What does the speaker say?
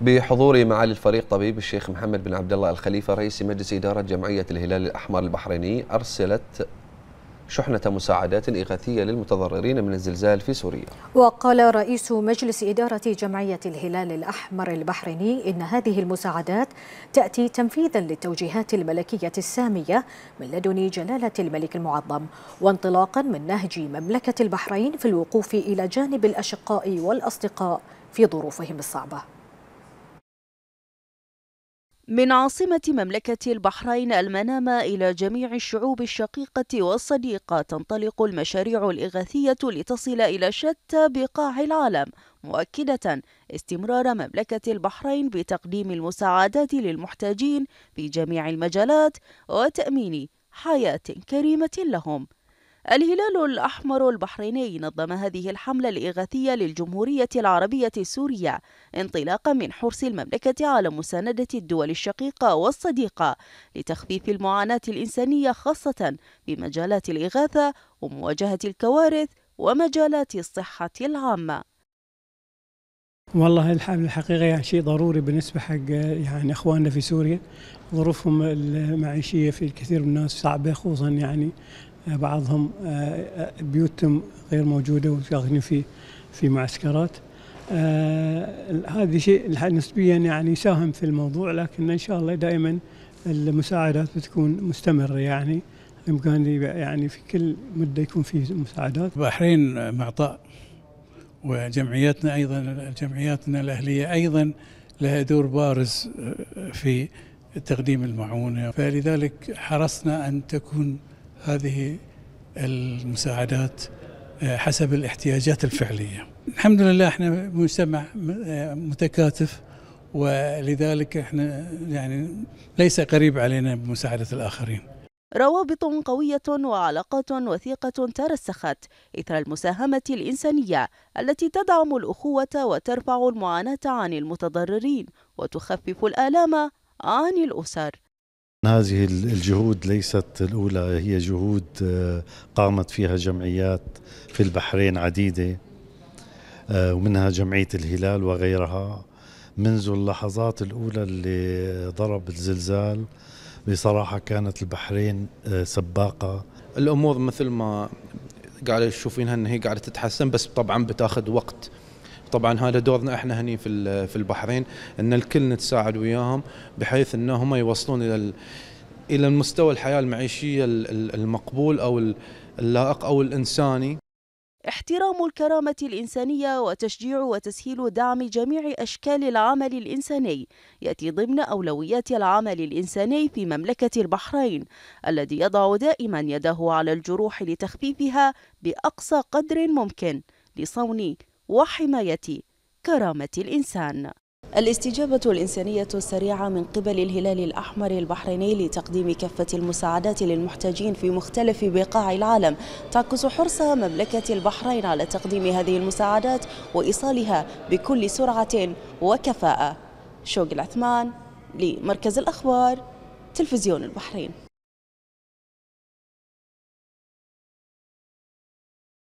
بحضور معالي الفريق طبيب الشيخ محمد بن عبد الله الخليفه رئيس مجلس اداره جمعيه الهلال الاحمر البحريني ارسلت شحنة مساعدات إغاثية للمتضررين من الزلزال في سوريا وقال رئيس مجلس إدارة جمعية الهلال الأحمر البحريني إن هذه المساعدات تأتي تنفيذا للتوجيهات الملكية السامية من لدن جلالة الملك المعظم وانطلاقا من نهج مملكة البحرين في الوقوف إلى جانب الأشقاء والأصدقاء في ظروفهم الصعبة من عاصمة مملكة البحرين المنامة إلى جميع الشعوب الشقيقة والصديقة تنطلق المشاريع الإغاثية لتصل إلى شتى بقاع العالم مؤكدة استمرار مملكة البحرين بتقديم المساعدات للمحتاجين في جميع المجالات وتأمين حياة كريمة لهم الهلال الأحمر البحريني نظم هذه الحملة الإغاثية للجمهورية العربية السورية انطلاقا من حرص المملكة على مساندة الدول الشقيقة والصديقة لتخفيف المعاناة الإنسانية خاصة في مجالات الإغاثة ومواجهة الكوارث ومجالات الصحة العامة والله الحمل الحقيقة يعني شيء ضروري بالنسبة حق يعني أخواننا في سوريا ظروفهم المعيشية في الكثير من الناس صعبة خصوصا يعني بعضهم آه، آه، بيوتهم غير موجوده وساكنين في في معسكرات آه، هذا شيء نسبيا يعني يساهم في الموضوع لكن ان شاء الله دائما المساعدات بتكون مستمره يعني امكان يعني في كل مده يكون في مساعدات. البحرين معطاء وجمعياتنا ايضا جمعياتنا الاهليه ايضا لها دور بارز في تقديم المعونه فلذلك حرصنا ان تكون هذه المساعدات آه، حسب الاحتياجات الفعليه. الحمد لله احنا مجتمع آه، متكاتف ولذلك احنا يعني ليس قريب علينا بمساعده الاخرين. روابط قوية وعلاقات وثيقة ترسخت إثر المساهمة الإنسانية التي تدعم الأخوة وترفع المعاناة عن المتضررين وتخفف الآلام عن الأسر هذه الجهود ليست الأولى هي جهود آه، قامت فيها جمعيات في البحرين عديدة آه، ومنها جمعية الهلال وغيرها منذ اللحظات الأولى اللي ضرب الزلزال بصراحة كانت البحرين آه، سباقة الأمور مثل ما قاعدة تشوفينها أن هي قاعدة تتحسن بس طبعا بتاخذ وقت طبعا هذا دورنا احنا هني في في البحرين ان الكل نتساعد وياهم بحيث ان هم يوصلون الى الى المستوى الحياه المعيشيه المقبول او اللائق او الانساني احترام الكرامة الإنسانية وتشجيع وتسهيل دعم جميع أشكال العمل الإنساني يأتي ضمن أولويات العمل الإنساني في مملكة البحرين الذي يضع دائما يده على الجروح لتخفيفها بأقصى قدر ممكن لصون وحماية كرامة الإنسان الاستجابة الإنسانية السريعة من قبل الهلال الأحمر البحريني لتقديم كافة المساعدات للمحتاجين في مختلف بقاع العالم تعكس حرص مملكة البحرين على تقديم هذه المساعدات وإيصالها بكل سرعة وكفاءة شوق العثمان لمركز الأخبار تلفزيون البحرين